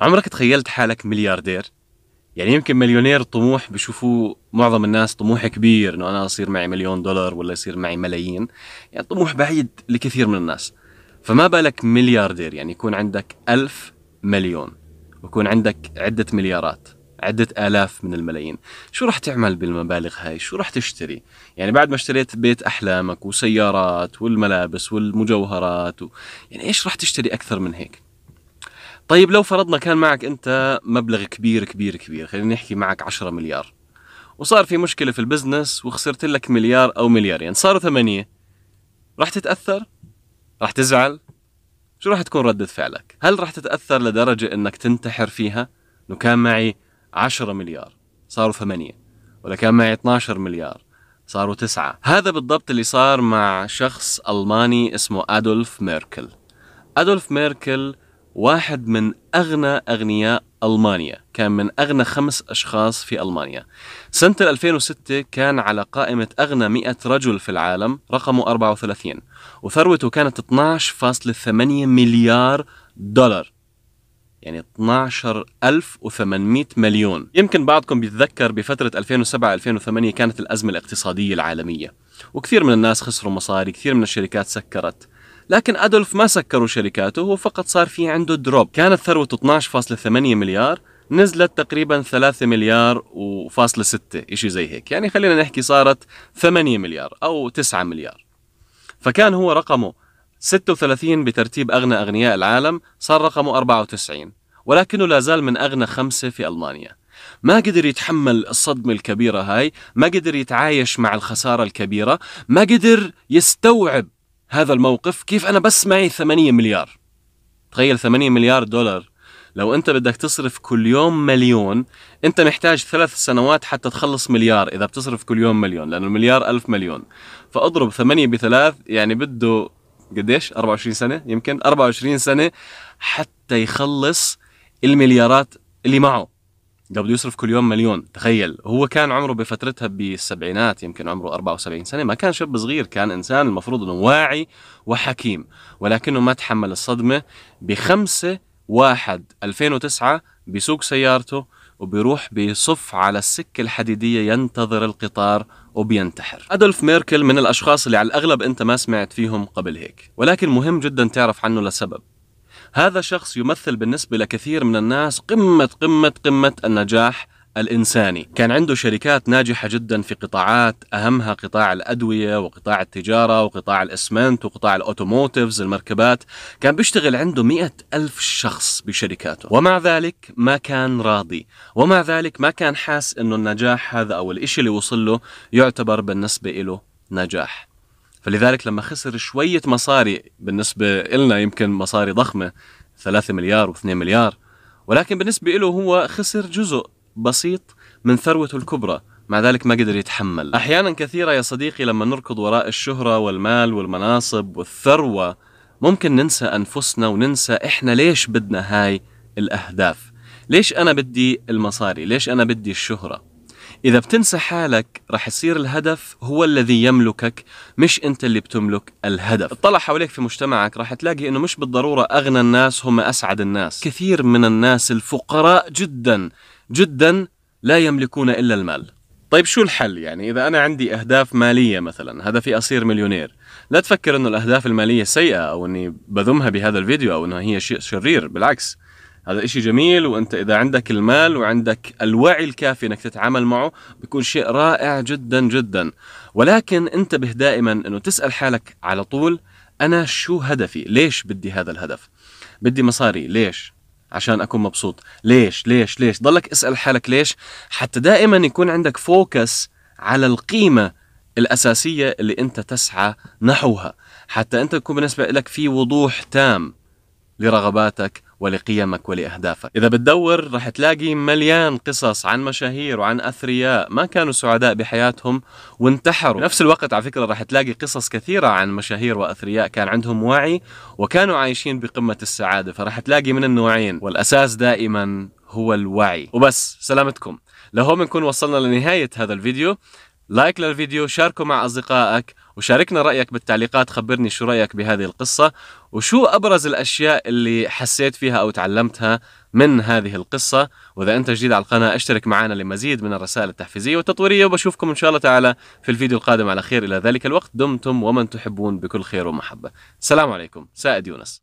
عمرك تخيلت حالك ملياردير؟ يعني يمكن مليونير الطموح بشوفوه معظم الناس طموح كبير انه انا اصير معي مليون دولار ولا يصير معي ملايين يعني طموح بعيد لكثير من الناس فما بالك ملياردير يعني يكون عندك ألف مليون ويكون عندك عدة مليارات عدة آلاف من الملايين شو راح تعمل بالمبالغ هاي شو راح تشتري يعني بعد ما اشتريت بيت أحلامك وسيارات والملابس والمجوهرات و... يعني إيش راح تشتري أكثر من هيك طيب لو فرضنا كان معك انت مبلغ كبير كبير كبير خلينا نحكي معك 10 مليار وصار في مشكله في البزنس وخسرت لك مليار او مليارين صاروا ثمانيه راح تتاثر راح تزعل شو راح تكون ردة فعلك هل راح تتاثر لدرجه انك تنتحر فيها انه كان معي 10 مليار صاروا ثمانية ولا كان معي 12 مليار صاروا تسعة هذا بالضبط اللي صار مع شخص ألماني اسمه أدولف ميركل أدولف ميركل واحد من أغنى أغنياء ألمانيا كان من أغنى خمس أشخاص في ألمانيا سنة 2006 كان على قائمة أغنى 100 رجل في العالم رقمه 34 وثروته كانت 12.8 مليار دولار يعني 12800 مليون يمكن بعضكم بيتذكر بفترة 2007-2008 كانت الأزمة الاقتصادية العالمية وكثير من الناس خسروا مصاري كثير من الشركات سكرت لكن ادولف ما سكروا شركاته هو فقط صار في عنده دروب كانت ثروته 12.8 مليار نزلت تقريبا 3 مليار وفاصلة 6 إشي زي هيك يعني خلينا نحكي صارت 8 مليار أو 9 مليار فكان هو رقمه 36 بترتيب أغنى أغنياء العالم صار رقمه 94 ولكنه لا زال من أغنى خمسة في ألمانيا ما قدر يتحمل الصدمة الكبيرة هاي ما قدر يتعايش مع الخسارة الكبيرة ما قدر يستوعب هذا الموقف كيف أنا بس معي 8 مليار تخيل 8 مليار دولار لو أنت بدك تصرف كل يوم مليون أنت محتاج ثلاث سنوات حتى تخلص مليار إذا بتصرف كل يوم مليون لأنه المليار ألف مليون فأضرب 8 بثلاث يعني بده قديش 24 سنة يمكن 24 سنة حتى يخلص المليارات اللي معه ده بده يصرف كل يوم مليون تخيل هو كان عمره بفترتها بالسبعينات يمكن عمره 74 سنه ما كان شاب صغير كان انسان المفروض انه واعي وحكيم ولكنه ما تحمل الصدمه ب 5 1 2009 بسوق سيارته وبيروح بصف على السكة الحديدية ينتظر القطار وبينتحر أدولف ميركل من الأشخاص اللي على الأغلب أنت ما سمعت فيهم قبل هيك ولكن مهم جدا تعرف عنه لسبب هذا شخص يمثل بالنسبة لكثير من الناس قمة قمة قمة النجاح الإنساني كان عنده شركات ناجحة جدا في قطاعات أهمها قطاع الأدوية وقطاع التجارة وقطاع الإسمنت وقطاع الأوتوموتيفز المركبات كان بيشتغل عنده مئة ألف شخص بشركاته ومع ذلك ما كان راضي ومع ذلك ما كان حاس أنه النجاح هذا أو الإشي اللي وصل له يعتبر بالنسبة له نجاح فلذلك لما خسر شوية مصاري بالنسبة إلنا يمكن مصاري ضخمة 3 مليار و2 مليار ولكن بالنسبة له هو خسر جزء بسيط من ثروته الكبرى مع ذلك ما قدر يتحمل أحيانا كثيرة يا صديقي لما نركض وراء الشهرة والمال والمناصب والثروة ممكن ننسى أنفسنا وننسى إحنا ليش بدنا هاي الأهداف ليش أنا بدي المصاري ليش أنا بدي الشهرة إذا بتنسى حالك رح يصير الهدف هو الذي يملكك مش أنت اللي بتملك الهدف اطلع حواليك في مجتمعك رح تلاقي أنه مش بالضرورة أغنى الناس هم أسعد الناس كثير من الناس الفقراء جدا جدا لا يملكون إلا المال طيب شو الحل يعني إذا أنا عندي أهداف مالية مثلا هدفي أصير مليونير لا تفكر أنه الأهداف المالية سيئة أو أني بذمها بهذا الفيديو أو أنها هي شيء شرير بالعكس هذا إشي جميل وأنت إذا عندك المال وعندك الوعي الكافي أنك تتعامل معه بيكون شيء رائع جدا جدا ولكن انتبه دائما أنه تسأل حالك على طول أنا شو هدفي ليش بدي هذا الهدف بدي مصاري ليش عشان اكون مبسوط ليش ليش ليش ضلك اسال حالك ليش حتى دائما يكون عندك فوكس على القيمه الاساسيه اللي انت تسعى نحوها حتى انت يكون بالنسبه لك في وضوح تام لرغباتك ولقيمك ولأهدافك إذا بتدور رح تلاقي مليان قصص عن مشاهير وعن أثرياء ما كانوا سعداء بحياتهم وانتحروا بنفس الوقت على فكرة رح تلاقي قصص كثيرة عن مشاهير وأثرياء كان عندهم وعي وكانوا عايشين بقمة السعادة فرح تلاقي من النوعين والأساس دائما هو الوعي وبس سلامتكم لهون بنكون وصلنا لنهاية هذا الفيديو لايك للفيديو شاركه مع أصدقائك وشاركنا رأيك بالتعليقات خبرني شو رأيك بهذه القصة وشو أبرز الأشياء اللي حسيت فيها أو تعلمتها من هذه القصة وإذا أنت جديد على القناة اشترك معنا لمزيد من الرسائل التحفيزية والتطويرية وبشوفكم إن شاء الله تعالى في الفيديو القادم على خير إلى ذلك الوقت دمتم ومن تحبون بكل خير ومحبة السلام عليكم سائد يونس